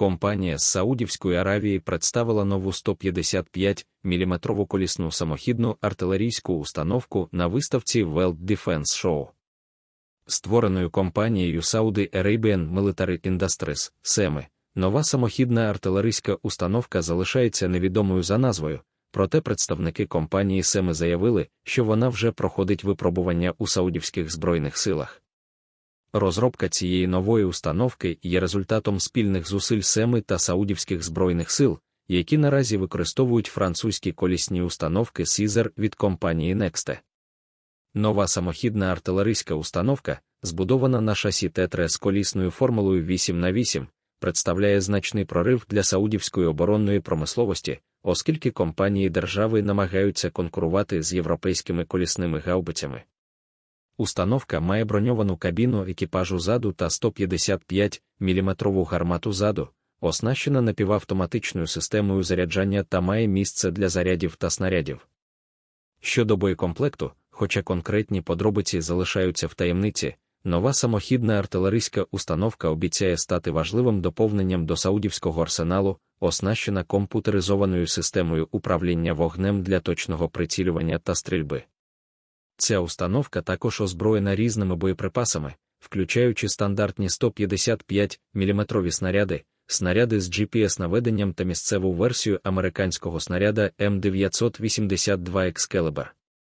Компанія з Саудівської Аравії представила нову 155 мм колісну самохідну артилерійську установку на виставці World Defense Show. Створеною компанією Saudi Arabian Military Industries SEMI, нова самохідна артилерійська установка залишається невідомою за назвою, проте представники компанії SEMI заявили, що вона вже проходить випробування у саудівських збройних силах. Розробка цієї нової установки є результатом спільних зусиль Семи та Саудівських збройних сил, які наразі використовують французькі колісні установки Caesar від компанії Nexte. Нова самохідна артилерійська установка, збудована на шасі Тетре з колісною формулою 8 на 8 представляє значний прорив для саудівської оборонної промисловості, оскільки компанії держави намагаються конкурувати з європейськими колісними гаубицями. Установка має броньовану кабіну екіпажу заду та 155 мм гармату заду, оснащена напівавтоматичною системою заряджання та має місце для зарядів та снарядів. Щодо боєкомплекту, хоча конкретні подробиці залишаються в таємниці, нова самохідна артилерійська установка обіцяє стати важливим доповненням до саудівського арсеналу, оснащена комп'ютеризованою системою управління вогнем для точного прицілювання та стрільби. Ця установка також озброєна різними боєприпасами, включаючи стандартні 155 мм снаряди, снаряди з GPS-наведенням та місцеву версію американського снаряда М982 Excalibur.